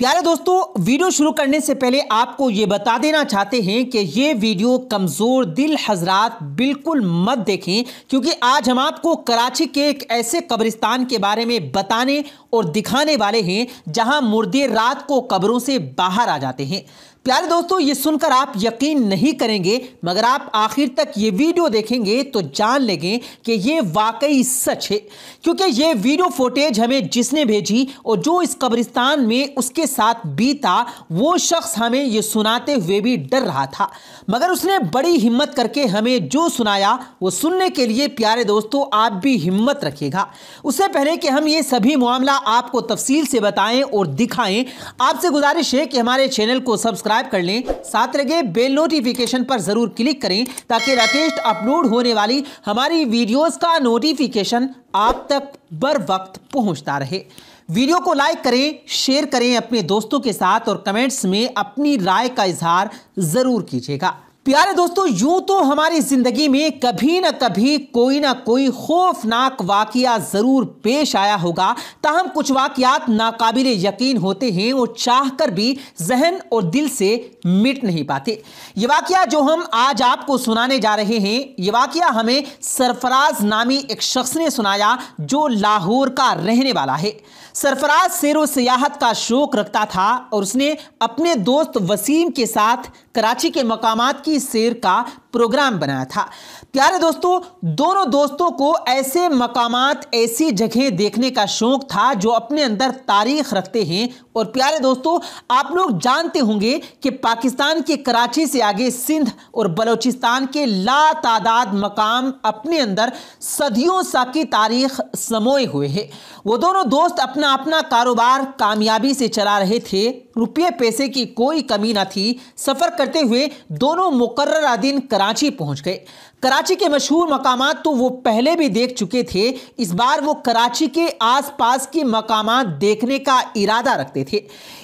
प्यारे दोस्तों वीडियो शुरू करने से पहले आपको ये बता देना चाहते हैं कि ये वीडियो कमज़ोर दिल हजरात बिल्कुल मत देखें क्योंकि आज हम आपको कराची के एक ऐसे कब्रिस्तान के बारे में बताने और दिखाने वाले हैं जहां मुर्दे रात को कब्रों से बाहर आ जाते हैं प्यारे दोस्तों ये सुनकर आप यकीन नहीं करेंगे मगर आप आखिर तक ये वीडियो देखेंगे तो जान लेंगे कि ये वाकई सच है क्योंकि ये वीडियो फुटेज हमें जिसने भेजी और जो इस कब्रिस्तान में उसके साथ बीता वो शख्स हमें ये सुनाते हुए भी डर रहा था मगर उसने बड़ी हिम्मत करके हमें जो सुनाया वो सुनने के लिए प्यारे दोस्तों आप भी हिम्मत रखिएगा उससे पहले कि हम ये सभी मामला आपको तफसील से बताएँ और दिखाएँ आपसे गुजारिश है कि हमारे चैनल को सब्सक्राइब सब्सक्राइब कर लें साथ लगे बेल नोटिफिकेशन पर ज़रूर क्लिक करें ताकि लेटेस्ट अपलोड होने वाली हमारी वीडियोस का नोटिफिकेशन आप तक बर वक्त पहुंचता रहे वीडियो को लाइक करें शेयर करें अपने दोस्तों के साथ और कमेंट्स में अपनी राय का इजहार ज़रूर कीजिएगा प्यारे दोस्तों यूं तो हमारी जिंदगी में कभी ना कभी कोई ना कोई खौफनाक वाकया ज़रूर पेश आया होगा ताहम कुछ वाकयात नाकाबिल यकीन होते हैं और चाह कर भी जहन और दिल से मिट नहीं पाते ये वाकया जो हम आज आपको सुनाने जा रहे हैं ये वाकया हमें सरफराज नामी एक शख्स ने सुनाया जो लाहौर का रहने वाला है सरफराज शेर व सियाहत का शौक रखता था और उसने अपने दोस्त वसीम के साथ कराची के मकामात की सैर का प्रोग्राम बनाया था प्यारे दोस्तों दोनों दोस्तों को ऐसे मकामात ऐसी जगह देखने का शौक था जो अपने अंदर तारीख रखते हैं और प्यारे दोस्तों आप लोग जानते होंगे कि पाकिस्तान के कराची से आगे सिंध और बलूचिस्तान के ला तादाद मकाम अपने अंदर सदियों सा की तारीख समोए हुए हैं वो दोनों दोस्त अपना अपना कारोबार कामयाबी से चला रहे थे रुपये पैसे की कोई कमी ना थी सफ़र करते हुए दोनों मुकर्रा दिन कराची पहुंच गए कराची के मशहूर मकाम तो वो पहले भी देख चुके थे इस बार वो कराची के आसपास के मकाम देखने का इरादा रखते थे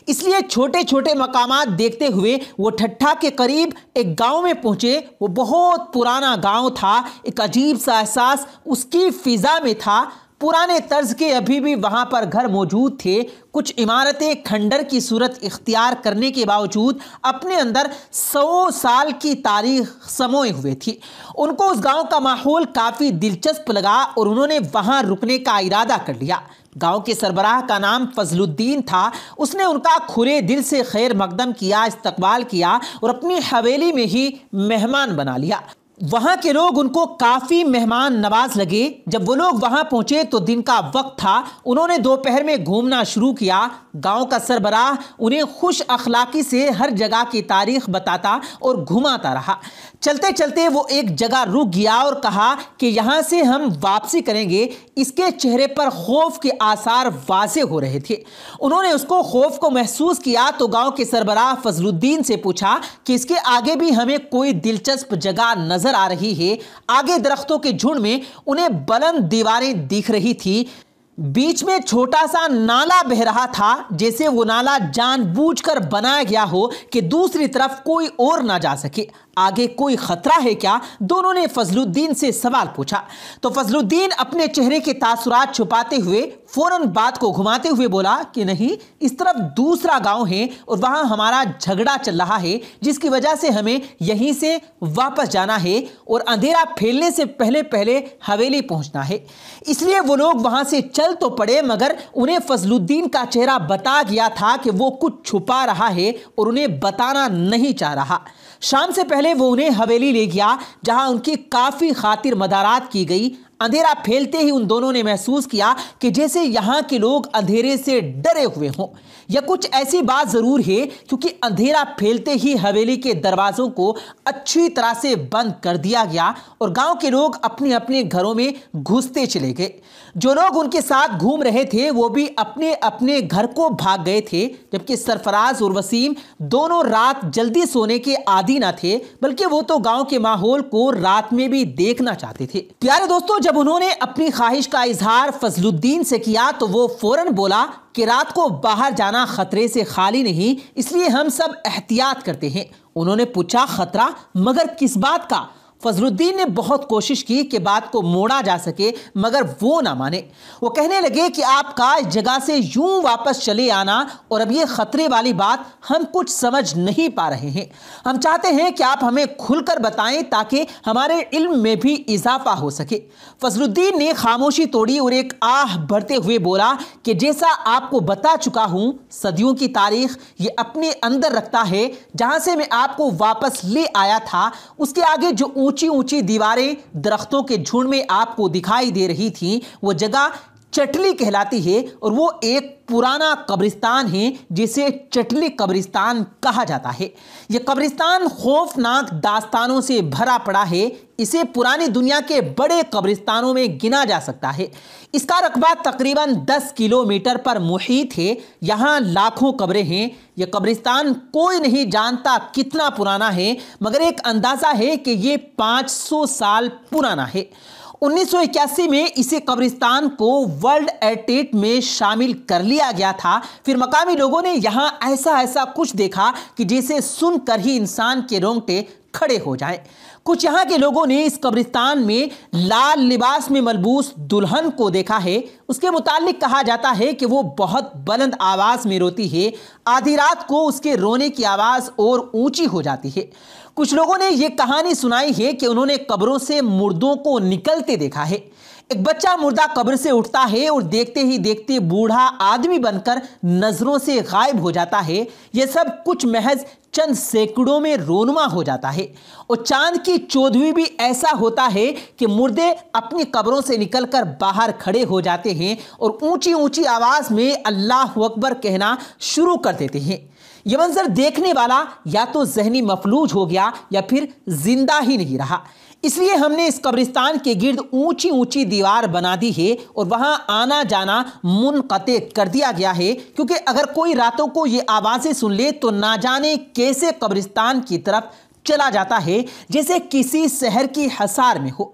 इसलिए छोटे छोटे मकाम देखते हुए वो ठट्ठा के करीब एक गांव में पहुंचे वो बहुत पुराना गांव था एक अजीब सा एहसास उसकी फिज़ा में था पुराने तर्ज के अभी भी वहाँ पर घर मौजूद थे कुछ इमारतें खंडर की सूरत इख्तियार करने के बावजूद अपने अंदर सौ साल की तारीख समोए हुए थी उनको उस गांव का माहौल काफ़ी दिलचस्प लगा और उन्होंने वहाँ रुकने का इरादा कर लिया गांव के सरबराह का नाम फजलुद्दीन था उसने उनका खुले दिल से खैर मकदम किया इस्तबाल किया और अपनी हवेली में ही मेहमान बना लिया वहां के लोग उनको काफी मेहमान नवाज लगे जब वो लोग वहां पहुंचे तो दिन का वक्त था उन्होंने दोपहर में घूमना शुरू किया गांव का सरबराह उन्हें खुश अखलाकी से हर जगह की तारीख बताता और घुमाता रहा चलते चलते वो एक जगह रुक गया और कहा कि यहाँ से हम वापसी करेंगे इसके चेहरे पर खौफ के आसार वाजे हो रहे थे उन्होंने उसको खौफ को महसूस किया तो गाँव के सरबराह फजलुद्दीन से पूछा कि इसके आगे भी हमें कोई दिलचस्प जगह नजर नजर आ रही है आगे दरख्तों के झुंड में उन्हें बुलंद दीवारें दिख रही थी बीच में छोटा सा नाला बह रहा था जैसे वो नाला जानबूझकर बनाया गया हो कि दूसरी तरफ कोई और ना जा सके आगे कोई खतरा है क्या दोनों ने फजलुद्दीन से सवाल पूछा तो फजलुद्दीन अपने चेहरे के तासुरात छुपाते हुए फौरन बात को घुमाते हुए बोला कि नहीं इस तरफ दूसरा गांव है और वहां हमारा झगड़ा चल रहा है जिसकी वजह से हमें यहीं से वापस जाना है और अंधेरा फैलने से पहले पहले हवेली पहुंचना है इसलिए वो लोग वहां से चल तो पड़े मगर उन्हें फजलुद्दीन का चेहरा बता गया था कि वो कुछ छुपा रहा है और उन्हें बताना नहीं चाह रहा शाम से पहले वो उन्हें हवेली ले गया जहां उनकी काफ़ी खातिर मदारात की गई अंधेरा फैलते ही उन दोनों ने महसूस किया कि जैसे यहाँ के लोग अंधेरे से डरे हुए हों या कुछ ऐसी बात जरूर है क्योंकि अंधेरा फैलते ही हवेली के दरवाजों को अच्छी तरह से बंद कर दिया गया और गांव के लोग अपने अपने घरों में घुसते चले गए जो लोग उनके साथ घूम रहे थे वो भी अपने अपने घर को भाग गए थे जबकि सरफराज और वसीम दोनों रात जल्दी सोने के आदि ना थे बल्कि वो तो गांव के माहौल को रात में भी देखना चाहते थे प्यारे दोस्तों जब उन्होंने अपनी ख्वाहिश का इजहार फजलुद्दीन से किया तो वो फौरन बोला कि रात को बाहर जाना खतरे से खाली नहीं इसलिए हम सब एहतियात करते हैं उन्होंने पूछा खतरा मगर किस बात का फजलुद्दीन ने बहुत कोशिश की कि बात को मोड़ा जा सके मगर वो ना माने वो कहने लगे कि आपका इस जगह से यूं वापस चले आना और अब ये ख़तरे वाली बात हम कुछ समझ नहीं पा रहे हैं हम चाहते हैं कि आप हमें खुलकर बताएं ताकि हमारे इल्म में भी इजाफा हो सके फजलुद्दीन ने खामोशी तोड़ी और एक आह भरते हुए बोला कि जैसा आपको बता चुका हूँ सदियों की तारीख ये अपने अंदर रखता है जहाँ से मैं आपको वापस ले आया था उसके आगे जो ऊँच ऊंची ऊंची दीवारें दरख्तों के झुंड में आपको दिखाई दे रही थी वो जगह चटली कहलाती है और वो एक पुराना कब्रिस्तान है जिसे चटली कब्रिस्तान कहा जाता है यह कब्रिस्तान खौफनाक दास्तानों से भरा पड़ा है इसे पुरानी दुनिया के बड़े कब्रिस्तानों में गिना जा सकता है इसका रकबा तकरीबन 10 किलोमीटर पर मुहित है यहाँ लाखों कब्रें हैं यह कब्रिस्तान कोई नहीं जानता कितना पुराना है मगर एक अंदाज़ा है कि ये पाँच साल पुराना है 1981 में इसे कब्रिस्तान को वर्ल्ड एटेट में शामिल कर लिया गया था फिर मकामी लोगों ने यहाँ ऐसा ऐसा कुछ देखा कि जिसे सुनकर ही इंसान के रोंगटे खड़े हो जाएं। कुछ यहाँ के लोगों ने इस कब्रिस्तान में लाल लिबास में मलबूस दुल्हन को देखा है उसके मुतालिक कहा जाता है कि वो बहुत बुलंद आवाज़ में रोती है आधी रात को उसके रोने की आवाज़ और ऊंची हो जाती है कुछ लोगों ने ये कहानी सुनाई है कि उन्होंने कब्रों से मुर्दों को निकलते देखा है एक बच्चा मुर्दा कब्र से उठता है और देखते ही देखते बूढ़ा आदमी बनकर नजरों से गायब हो जाता है यह सब कुछ महज चंद सैकड़ों में रोनुमा हो जाता है और चांद की चौधवी भी ऐसा होता है कि मुर्दे अपनी कब्रों से निकलकर बाहर खड़े हो जाते हैं और ऊंची ऊंची आवाज़ में अल्लाह अकबर कहना शुरू कर देते हैं ये मंजर देखने वाला या तो जहनी मफलूज हो गया या फिर जिंदा ही नहीं रहा इसलिए हमने इस कब्रिस्तान के गिर्द ऊंची ऊंची दीवार बना दी है और वहां आना जाना मुनकते कर दिया गया है क्योंकि अगर कोई रातों को ये आवाज़ें सुन ले तो ना जाने कैसे कब्रिस्तान की तरफ चला जाता है जैसे किसी शहर की हसार में हो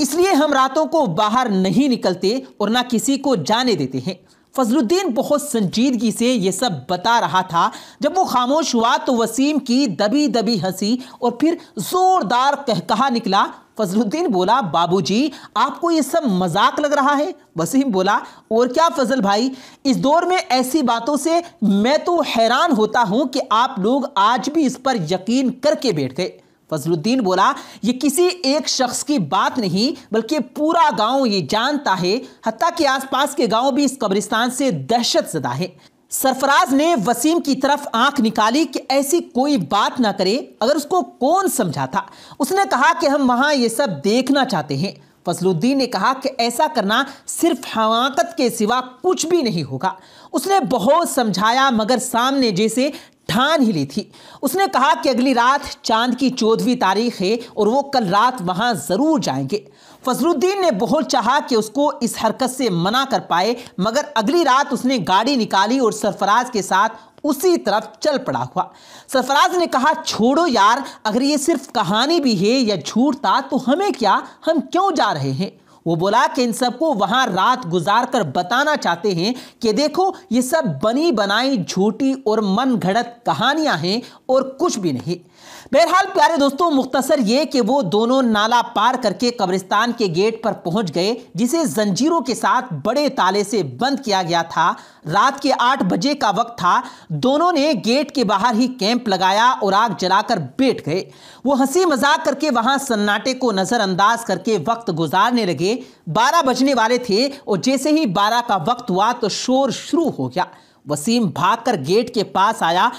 इसलिए हम रातों को बाहर नहीं निकलते और ना किसी को जाने देते हैं फजलुद्दीन बहुत संजीदगी से ये सब बता रहा था जब वो खामोश हुआ तो वसीम की दबी दबी हंसी और फिर ज़ोरदार कहकहा निकला फजलुद्दीन बोला बाबूजी आपको ये सब मजाक लग रहा है वसीम बोला और क्या फजल भाई इस दौर में ऐसी बातों से मैं तो हैरान होता हूँ कि आप लोग आज भी इस पर यकीन करके बैठ गए फजलुद्दीन बोला ये किसी एक शख्स की बात नहीं बल्कि पूरा गांव ये जानता है हत्या के आसपास के गांव भी इस कब्रिस्तान से दहशत जदा है सरफराज ने वसीम की तरफ आंख निकाली कि ऐसी कोई बात ना करे अगर उसको कौन समझा था उसने कहा कि हम वहां ये सब देखना चाहते हैं फजलुद्दीन ने कहा कि ऐसा करना सिर्फ हवाकत के सिवा कुछ भी नहीं होगा उसने बहुत समझाया मगर सामने जैसे ठान ही ली थी उसने कहा कि अगली रात चांद की चौदहवीं तारीख है और वो कल रात वहाँ ज़रूर जाएंगे फजलुद्दीन ने बहुत चाहा कि उसको इस हरकत से मना कर पाए मगर अगली रात उसने गाड़ी निकाली और सरफराज के साथ उसी तरफ चल पड़ा हुआ सरफराज ने कहा छोड़ो यार अगर ये सिर्फ कहानी भी है या झूठ था तो हमें क्या हम क्यों जा रहे हैं वो बोला कि इन सबको वहां रात गुजार कर बताना चाहते हैं कि देखो ये सब बनी बनाई झूठी और मन घड़त कहानियां हैं और कुछ भी नहीं बहरहाल प्यारे दोस्तों मुख्तसर ये कि वो दोनों नाला पार करके कब्रिस्तान के गेट पर पहुंच गए जिसे जंजीरों के साथ बड़े ताले से बंद किया गया था रात के आठ बजे का वक्त था दोनों ने गेट के बाहर ही कैंप लगाया और आग जलाकर बैठ गए वो हंसी मजाक करके वहां सन्नाटे को नजरअंदाज करके वक्त गुजारने लगे बारह बजने वाले थे और जैसे ही बारह का वक्त हुआ तो शोर शुरू हो गया वसीम भागकर गेट के पास आया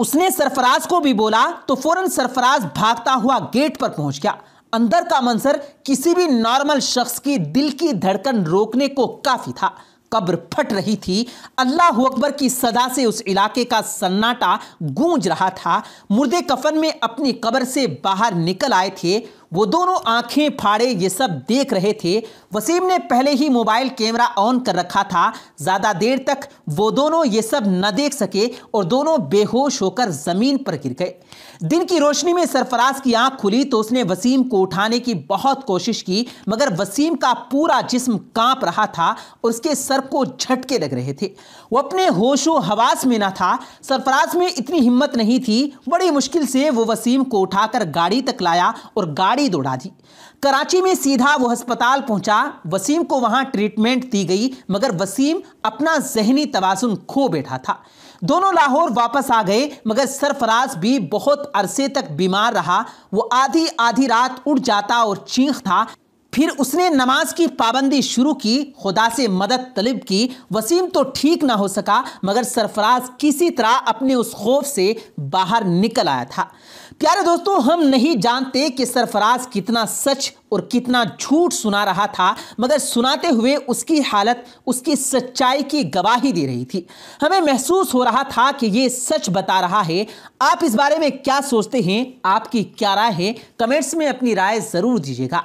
उसने सरफराज को भी बोला तो फौरन सरफराज भागता हुआ गेट पर पहुंच गया अंदर का मंसर किसी भी नॉर्मल शख्स की दिल की धड़कन रोकने को काफी था कब्र फट रही थी अल्लाह अकबर की सदा से उस इलाके का सन्नाटा गूंज रहा था मुर्दे कफन में अपनी कब्र से बाहर निकल आए थे वो दोनों आंखें फाड़े ये सब देख रहे थे वसीम ने पहले ही मोबाइल कैमरा ऑन कर रखा था ज़्यादा देर तक वो दोनों ये सब न देख सके और दोनों बेहोश होकर ज़मीन पर गिर गए दिन की रोशनी में सरफराज की आंख खुली तो उसने वसीम को उठाने की बहुत कोशिश की मगर वसीम का पूरा जिस्म कांप रहा था और उसके सर को झटके लग रहे थे वो अपने होशो हवास में ना था सरफराज में इतनी हिम्मत नहीं थी बड़ी मुश्किल से वो वसीम को उठाकर गाड़ी तक लाया और गाड़ी खरीद दौड़ा दी कराची में सीधा वो अस्पताल पहुंचा वसीम को वहां ट्रीटमेंट दी गई मगर वसीम अपना जहनी तवाजुन खो बैठा था दोनों लाहौर वापस आ गए मगर सरफराज भी बहुत अरसे तक बीमार रहा वो आधी आधी रात उठ जाता और चीख था फिर उसने नमाज की पाबंदी शुरू की खुदा से मदद तलब की वसीम तो ठीक ना हो सका मगर सरफराज किसी तरह अपने उस खौफ से बाहर निकल आया था प्यारे दोस्तों हम नहीं जानते कि सरफराज कितना सच और कितना झूठ सुना रहा था मगर सुनाते हुए उसकी हालत उसकी सच्चाई की गवाही दे रही थी हमें महसूस हो रहा था कि ये सच बता रहा है आप इस बारे में क्या सोचते हैं आपकी क्या राय है कमेंट्स में अपनी राय ज़रूर दीजिएगा